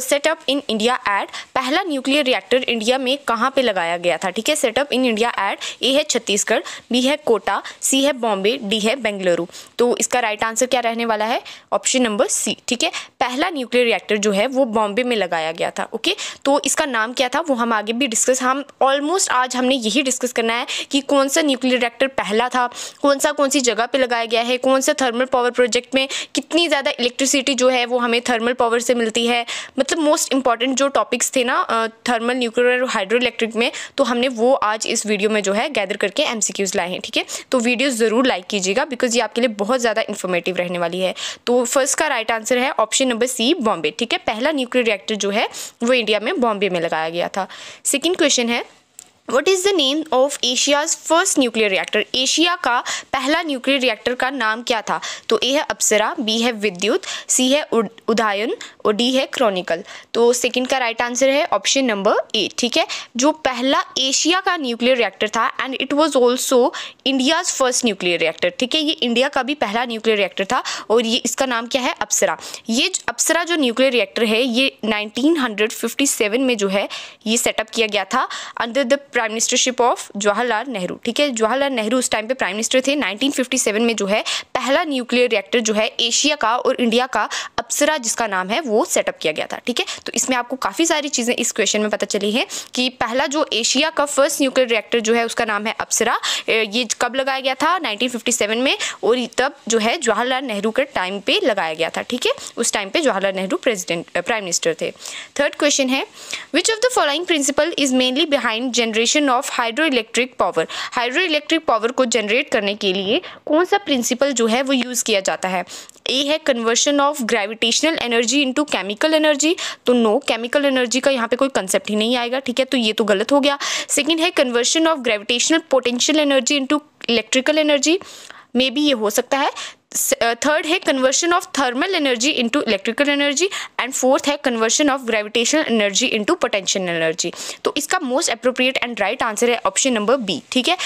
setup in India एड पहला nuclear reactor India में कहाँ पे लगाया गया था ठीक है सेटअप इन इंडिया एड ए है छत्तीसगढ़ बी है कोटा सी है बॉम्बे डी है बेंगलुरु तो इसका राइट आंसर क्या रहने वाला है ऑप्शन नंबर सी ठीक है पहला न्यूक्लियर रिएक्टर जो है वो बॉम्बे में लगाया गया था ओके तो इसका नाम क्या था वो हम आगे भी डिस्कस हम ऑलमोस्ट आज हमने यही डिस्कस करना है कि कौन सा न्यूक्लियर रिएक्टर पहला था कौन सा कौन सी जगह पर लगाया गया है कौन सा थर्मल पावर प्रोजेक्ट में कितनी ज़्यादा इलेक्ट्रिसिटी जो है वो हमें थर्मल पावर से मिलती है मतलब मोस्ट इंपॉर्टेंट जो टॉपिक्स थे ना थर्मल न्यूक्लियर और हाइड्रो इलेक्ट्रिक में तो हमने वो आज इस वीडियो में जो है गैदर करके एम लाए हैं ठीक है तो वीडियो ज़रूर लाइक कीजिएगा बिकॉज ये आपके लिए बहुत ज़्यादा इन्फॉर्मेटिव रहने वाली है तो फर्स्ट का राइट आंसर है ऑप्शन नंबर सी बॉम्बे ठीक है पहला न्यूक्लियर रिएक्टर जो है वो इंडिया में बॉम्बे में लगाया गया था सेकेंड क्वेश्चन है what is the name of Asia's first nuclear reactor Asia का पहला न्यूक्लियर रिएक्टर का नाम क्या था तो ए है अप्सरा बी है विद्युत सी है उदायन और डी है क्रॉनिकल तो सेकेंड का राइट आंसर है ऑप्शन नंबर ए ठीक है जो पहला एशिया का न्यूक्लियर रिएक्टर था and it was also India's first nuclear reactor ठीक है ये इंडिया का भी पहला न्यूक्लियर रिएक्टर था और ये इसका नाम क्या है अप्सरा ये अप्सरा जो न्यूक्लियर रिएक्टर है ये नाइनटीन हंड्रेड फिफ्टी सेवन में जो है ये सेटअप किया गया था under the prime ministership of Jawaharlal Nehru ठीक है जवाहरलाल नेहरू उस टाइम पे प्राइम मिनिस्टर थे 1957 में जो है पहला न्यूक्लियर रिएक्टर जो है एशिया का और इंडिया का अप्सरा जिसका नाम है वो सेटअप किया गया था ठीक है तो इसमें आपको काफ़ी सारी चीज़ें इस क्वेश्चन में पता चली है कि पहला जो एशिया का फर्स्ट न्यूक्लियर रिएक्टर जो है उसका नाम है अप्सरा ये कब लगाया गया था 1957 में और तब जो है जवाहरलाल नेहरू के टाइम पे लगाया गया था ठीक है उस टाइम पे Jawaharlal Nehru president prime minister थे थर्ड क्वेश्चन है which of the following principle is mainly behind generation of hydro electric power hydro electric power को जनरेट करने के लिए कौन सा प्रिंसिपल जो है वो यूज़ किया जाता है ए है conversion of gravitational energy into chemical energy तो नो केमिकल एनर्जी का यहाँ पे कोई कंसेप्ट ही नहीं आएगा ठीक है तो ये तो गलत हो गया सेकेंड है conversion of gravitational potential energy into electrical energy maybe ये हो सकता है थर्ड है conversion of thermal energy into electrical energy and fourth है conversion of gravitational energy into potential energy तो इसका most appropriate and right answer है option number B ठीक है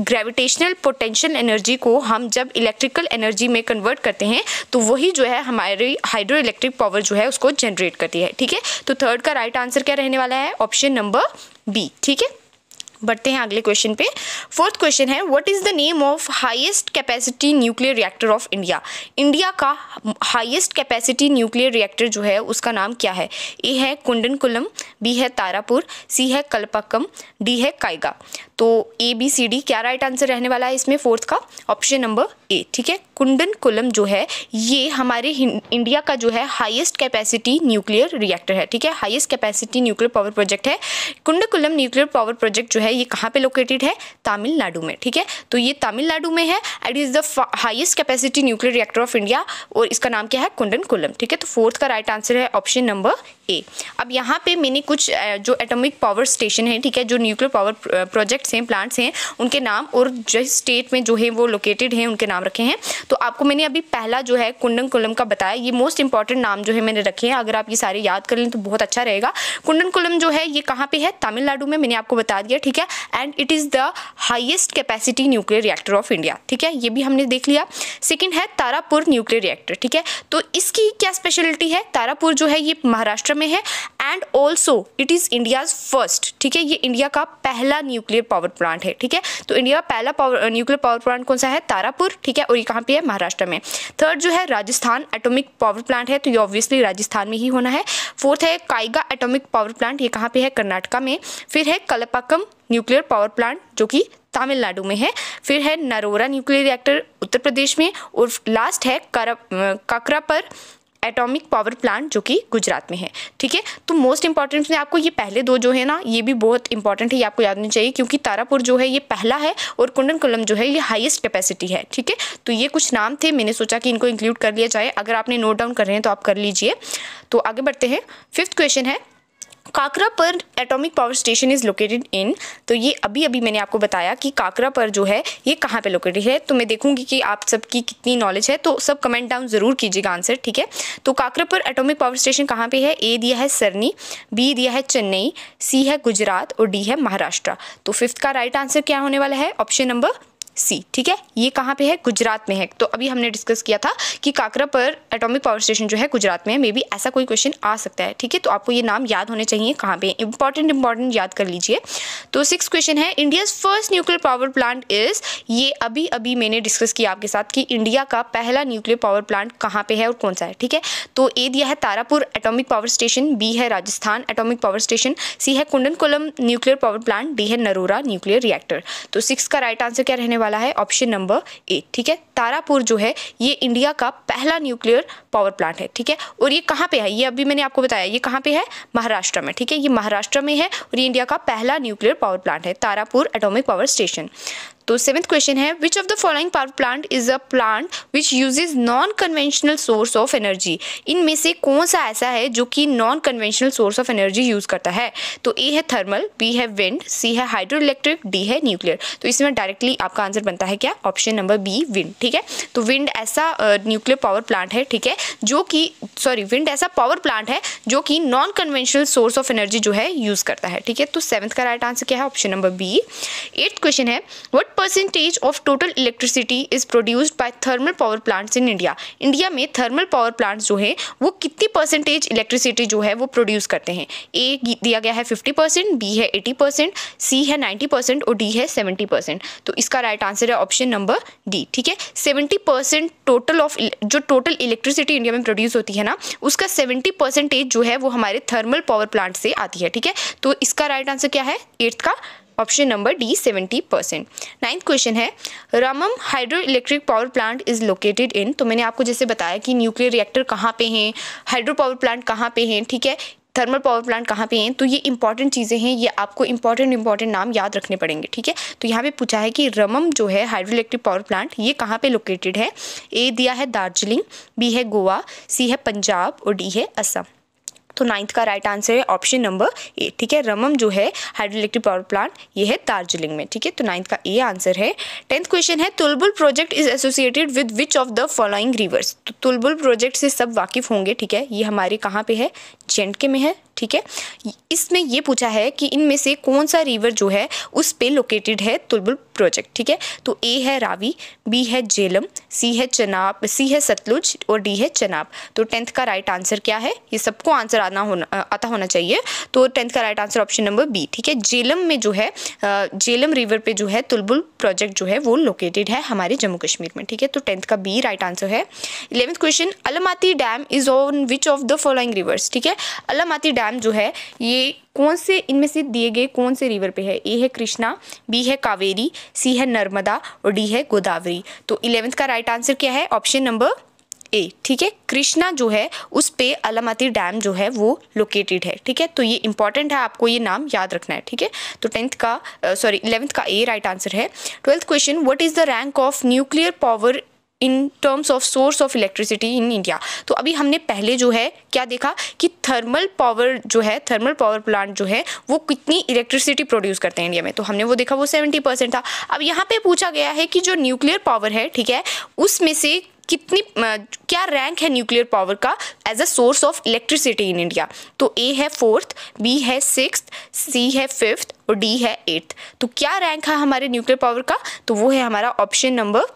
ग्रेविटेशनल पोटेंशियल एनर्जी को हम जब इलेक्ट्रिकल एनर्जी में कन्वर्ट करते हैं तो वही जो है हमारी हाइड्रो इलेक्ट्रिक पावर जो है उसको जनरेट करती है ठीक है तो थर्ड का राइट right आंसर क्या रहने वाला है ऑप्शन नंबर बी ठीक है बढ़ते हैं अगले क्वेश्चन पे फोर्थ क्वेश्चन है what is the name of highest capacity nuclear reactor of India India का हाईएस्ट कैपेसिटी न्यूक्लियर रिएक्टर जो है उसका नाम क्या है ए है कुंडनकुलम बी है तारापुर सी है कल्पाकम डी है कायगा तो ए बी सी डी क्या राइट आंसर रहने वाला है इसमें फोर्थ का ऑप्शन नंबर ए ठीक है कुंडन कुलम जो है ये हमारे इंडिया का जो है हाईएस्ट कैपेसिटी न्यूक्लियर रिएक्टर है ठीक है highest capacity nuclear power project है कुंडकुलम न्यूक्लियर पावर प्रोजेक्ट जो है है ये कहाँ पे लोकेटेड है तमिलनाडु में ठीक है तो ये तमिलनाडु में है and is the highest capacity nuclear reactor of India और इसका नाम क्या है कुंडन कुलम ठीक है तो फोर्थ का राइट आंसर है ऑप्शन नंबर ए अब यहाँ पे मैंने कुछ जो एटॉमिक पावर स्टेशन है ठीक है जो न्यूक्लियर पावर प्रोजेक्ट्स हैं प्लांट्स हैं उनके नाम और जिस स्टेट में जो है वो लोकेटेड हैं उनके नाम रखे हैं तो आपको मैंने अभी पहला जो है कुंडन कुलम का बताया ये मोस्ट इंपॉर्टेंट नाम जो है मैंने रखे हैं अगर आप ये सारे याद कर लें तो बहुत अच्छा रहेगा कुंडन कुलम जो है ये कहाँ पर है तमिलनाडु में मैंने आपको बता दिया ठीक है and it is the highest capacity nuclear reactor of India ठीक है ये भी हमने देख लिया सेकेंड है तारापुर न्यूक्लियर रिएक्टर ठीक है तो इसकी क्या स्पेशलिटी है तारापुर जो है ये महाराष्ट्र में है and also it is India's first ठीक है ये इंडिया का पहला न्यूक्लियर पावर प्लांट है ठीक है तो इंडिया का पहला पावर न्यूक्लियर पावर प्लांट कौन सा है तारापुर ठीक है और ये कहाँ पे है महाराष्ट्र में थर्ड जो है राजस्थान एटोमिक पावर प्लांट है तो ये ऑब्वियसली राजस्थान में ही होना है फोर्थ है काइगा एटोमिक पावर प्लांट ये कहाँ पे है कर्नाटका में फिर है कलपाकम न्यूक्लियर पावर प्लांट जो कि तमिलनाडु में है फिर है नरोरा न्यूक्लियर रिएक्टर उत्तर प्रदेश में और लास्ट है कर, काकरापर एटॉमिक पावर प्लांट जो कि गुजरात में है ठीक है तो मोस्ट इंपॉर्टेंट में आपको ये पहले दो जो है ना ये भी बहुत इंपॉर्टेंट है ये आपको याद होनी चाहिए क्योंकि तारापुर जो है ये पहला है और कुंडन कुलम जो है ये हाईएस्ट कैपेसिटी है ठीक है तो ये कुछ नाम थे मैंने सोचा कि इनको इंक्लूड कर लिया जाए अगर आपने नोट डाउन कर रहे हैं तो आप कर लीजिए तो आगे बढ़ते हैं फिफ्थ क्वेश्चन है Kakrapar atomic power station is located in तो ये अभी अभी मैंने आपको बताया कि काकरा पर जो है ये कहाँ पे लोकेटेड है तो मैं देखूंगी कि आप सबकी कितनी नॉलेज है तो सब कमेंट डाउन ज़रूर कीजिएगा आंसर ठीक है तो काकरा पर एटॉमिक पावर स्टेशन कहाँ पे है ए दिया है सरनी बी दिया है चेन्नई सी है गुजरात और डी है महाराष्ट्र तो फिफ्थ का राइट आंसर क्या होने वाला है ऑप्शन नंबर सी ठीक है ये कहाँ पे है गुजरात में है तो अभी हमने डिस्कस किया था कि काकरा पर एटॉमिक पावर स्टेशन जो है गुजरात में है मे बी ऐसा कोई क्वेश्चन आ सकता है ठीक है तो आपको ये नाम याद होने चाहिए कहाँ पे इंपॉर्टेंट इंपॉर्टेंट याद कर लीजिए तो सिक्स क्वेश्चन है India's first nuclear power plant is ये अभी अभी मैंने डिस्कस किया आपके साथ कि इंडिया का पहला न्यूक्लियर पावर प्लांट कहाँ पे है और कौन सा है ठीक है तो ए दिया है Tarapur atomic power station B है Rajasthan atomic power station C है Kudankulam nuclear power plant D है नरोरा न्यूक्लियर रिएक्टर तो सिक्स का राइट आंसर क्या रहने वाला वाला है ऑप्शन नंबर ए ठीक है तारापुर जो है ये इंडिया का पहला न्यूक्लियर पावर प्लांट है ठीक है और ये कहाँ पे है ये अभी मैंने आपको बताया ये कहाँ पे है महाराष्ट्र में ठीक है ये महाराष्ट्र में है और ये इंडिया का पहला न्यूक्लियर पावर प्लांट है तारापुर एटोमिक पावर स्टेशन तो सेवेंथ क्वेश्चन है which of the following power plant is a plant which uses non conventional source of energy इनमें से कौन सा ऐसा है जो कि non conventional source of energy use करता है तो ए है थर्मल बी है विंड सी है हाइड्रो इलेक्ट्रिक डी है न्यूक्लियर तो इसमें डायरेक्टली आपका आंसर बनता है क्या ऑप्शन नंबर बी विंड ठीक है तो विंड ऐसा न्यूक्लियर पावर प्लांट है ठीक है जो कि सॉरी विंड ऐसा पावर प्लांट है जो कि non conventional source of energy जो है यूज़ करता है ठीक है तो सेवंथ का राइट आंसर क्या है option number B eighth question है what percentage of total electricity is produced by thermal power plants in India India में थर्मल पावर प्लांट्स जो है वो कितनी परसेंटेज इलेक्ट्रिसिटी जो है वो प्रोड्यूस करते हैं ए दिया गया है फिफ्टी परसेंट बी है एटी परसेंट सी है नाइन्टी परसेंट और डी है सेवेंटी परसेंट तो इसका राइट आंसर है ऑप्शन नंबर डी ठीक है सेवेंटी परसेंट टोटल ऑफ जो टोटल इलेक्ट्रिसिटी इंडिया में प्रोड्यूस होती है ना उसका सेवेंटी परसेंटेज जो है वो हमारे थर्मल पावर प्लांट से आती है ठीक है तो इसका राइट आंसर क्या है एट्थ का option number D seventy percent ninth question है Rammam hydro electric power plant is located in तो मैंने आपको जैसे बताया कि न्यूक्लियर रिएक्टर कहाँ पे हैं हाइड्रो पावर प्लांट कहाँ पे हैं ठीक है थर्मल पावर प्लांट कहाँ पे हैं तो ये इंपॉर्टेंट चीज़ें हैं ये आपको इंपॉर्टेंट इंपॉर्टेंट नाम याद रखने पड़ेंगे ठीक है तो यहाँ पे पूछा है कि रमम जो है हाइड्रो इलेक्ट्रिक पावर प्लांट ये कहाँ पे लोकेटेड है ए दिया है दार्जिलिंग बी है गोवा सी है पंजाब और डी है असम तो नाइन्थ का राइट आंसर है ऑप्शन नंबर ए ठीक है रमम जो है हाइड्रो इलेक्ट्रिक पावर प्लांट ये है दार्जिलिंग में ठीक है तो नाइन्थ का ए आंसर है टेंथ क्वेश्चन है Tulbul project is associated with which of the following rivers तो तुलबुल प्रोजेक्ट से सब वाकिफ होंगे ठीक है ये हमारे कहाँ पे है जे के में है ठीक है इसमें ये पूछा है कि इनमें से कौन सा रिवर जो है उस पे लोकेटेड है तुलबुल प्रोजेक्ट ठीक है तो ए है रावी बी है जेलम सी है चनाब सी है सतलुज और डी है चनाब तो टेंथ का राइट आंसर क्या है ये सबको आंसर आना होना आता होना चाहिए तो टेंथ का right answer option number B ठीक है जेलम में जो है जेलम रिवर पे जो है तुलबुल प्रोजेक्ट जो है वो लोकेटेड है हमारे जम्मू कश्मीर में ठीक है तो टेंथ का बी राइट आंसर है eleventh question Almatti dam is on which of the following rivers ठीक है अलमाती डैम डैम जो है ये कौन से इनमें से दिए गए कौन से रिवर पे है ए है कृष्णा बी है कावेरी सी है नर्मदा और डी है गोदावरी तो इलेवेंथ का राइट आंसर क्या है ऑप्शन नंबर ए ठीक है कृष्णा जो है उस पे अलामती डैम जो है वो लोकेटेड है ठीक है तो ये इंपॉर्टेंट है आपको ये नाम याद रखना है ठीक है तो टेंथ का सॉरी इलेवेंथ का ए राइट आंसर है twelfth question what is the rank of nuclear power in terms of source of electricity in India तो अभी हमने पहले जो है क्या देखा कि थर्मल पावर जो है थर्मल पावर प्लांट जो है वो कितनी इलेक्ट्रिसिटी प्रोड्यूस करते हैं इंडिया में तो हमने वो देखा वो सेवेंटी परसेंट था अब यहाँ पे पूछा गया है कि जो न्यूक्लियर पावर है ठीक है उसमें से कितनी क्या रैंक है न्यूक्लियर पावर का as a source of electricity in India तो ए है फोर्थ बी है सिक्स सी है फिफ्थ और डी है एट्थ तो क्या रैंक है हमारे न्यूक्लियर पावर का तो वो है हमारा ऑप्शन नंबर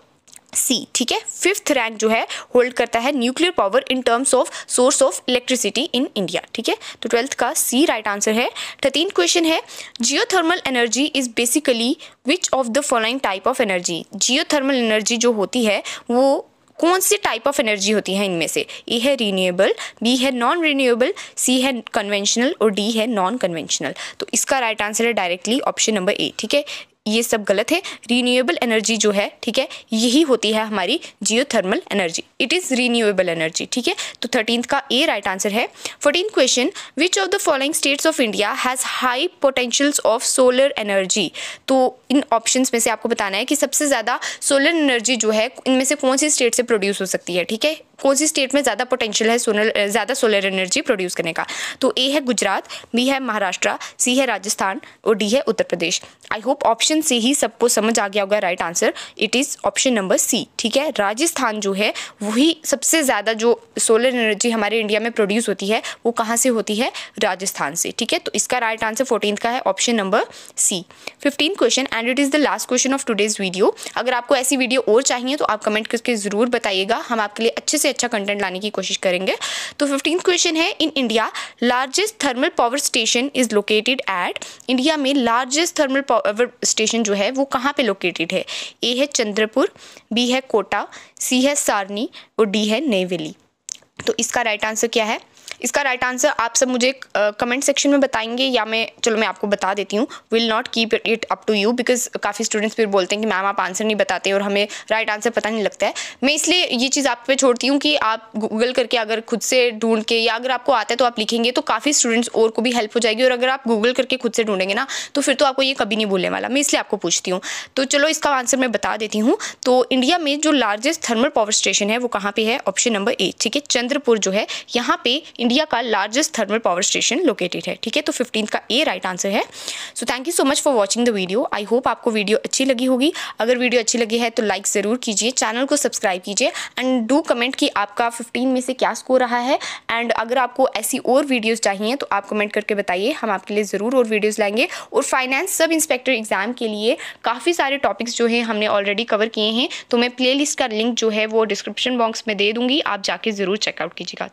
सी ठीक है फिफ्थ रैंक जो है होल्ड करता है nuclear power in terms of source of electricity in India ठीक है तो ट्वेल्थ का सी राइट आंसर है थर्टीन क्वेश्चन है geothermal energy is basically which of the following type of energy geothermal energy जो होती है वो कौन सी टाइप ऑफ एनर्जी होती है इनमें से ए है रीन्यूएबल बी है नॉन रीन्यूएबल सी है कन्वेंशनल और डी है नॉन कन्वेंशनल तो इसका राइट right आंसर है डायरेक्टली ऑप्शन नंबर ए ठीक है ये सब गलत है रीन्यूएबल एनर्जी जो है ठीक है यही होती है हमारी geothermal energy it is renewable energy ठीक है तो थर्टीन का ए राइट आंसर है fourteen question which of the following states of India has high potentials of solar energy तो इन ऑप्शन में से आपको बताना है कि सबसे ज़्यादा सोलर एनर्जी जो है इनमें से कौन सी स्टेट से प्रोड्यूस हो सकती है ठीक है कौन सी स्टेट में ज़्यादा पोटेंशियल है सोलर ज़्यादा सोलर एनर्जी प्रोड्यूस करने का तो ए है गुजरात बी है महाराष्ट्र सी है राजस्थान और डी है उत्तर प्रदेश आई होप ऑप्शन से ही सबको समझ आ गया होगा right answer it is option number C ठीक है राजस्थान जो है वही सबसे ज़्यादा जो सोलर एनर्जी हमारे इंडिया में प्रोड्यूस होती है वो कहाँ से होती है राजस्थान से ठीक है तो इसका राइट आंसर फोर्टीन का है option number C fifteen question and it is the last question of today's video अगर आपको ऐसी वीडियो और चाहिए तो आप कमेंट करके ज़रूर बताइएगा हम आपके लिए अच्छे से अच्छा कंटेंट लाने की कोशिश करेंगे तो फिफ्टीन क्वेश्चन है in India largest thermal power station is located at India में लार्जेस्ट थर्मल पावर स्टेशन जो है वो कहाँ पे लोकेटेड है ए है चंद्रपुर बी है कोटा सी है सारनी और डी है नई तो इसका राइट आंसर क्या है इसका राइट right आंसर आप सब मुझे कमेंट uh, सेक्शन में बताएंगे या मैं चलो मैं आपको बता देती हूँ will not keep it up to you because काफ़ी स्टूडेंट्स फिर बोलते हैं कि मैम आप आंसर नहीं बताते और हमें राइट right आंसर पता नहीं लगता है मैं इसलिए ये चीज़ आप पे छोड़ती हूँ कि आप गूगल करके अगर खुद से ढूंढ के या अगर आपको आता है तो आप लिखेंगे तो काफ़ी स्टूडेंट्स और को भी हेल्प हो जाएगी और अगर आप गूगल करके खुद से ढूंढेंगे ना तो फिर तो आपको ये कभी नहीं भूलने वाला मैं इसलिए आपको पूछती हूँ तो चलो इसका आंसर मैं बता देती हूँ तो इंडिया में जो लार्जेस्ट थर्मल पावर स्टेशन है वो कहाँ पर है ऑप्शन नंबर ए ठीक है चंद्रपुर जो है यहाँ पे इंडिया का largest thermal power station located है ठीक है तो फिफ्टीन का ए राइट आंसर है so thank you so much for watching the video I hope आपको वीडियो अच्छी लगी होगी अगर वीडियो अच्छी लगी है तो लाइक ज़रूर कीजिए चैनल को सब्सक्राइब कीजिए एंड डू कमेंट कि आपका फिफ्टीन में से क्या स्कोर रहा है एंड अगर आपको ऐसी और वीडियोज़ चाहिए तो आप कमेंट करके बताइए हम आपके लिए ज़रूर और वीडियोज़ लाएंगे और फाइनेंस सब इंस्पेक्टर एग्ज़ाम के लिए काफ़ी सारे टॉपिक्स जो है हमने ऑलरेडी कवर किए हैं तो मैं प्ले का लिंक जो है वो डिस्क्रिप्शन बॉक्स में दे दूँगी आप जाके ज़रूर चेकआउट कीजिएगा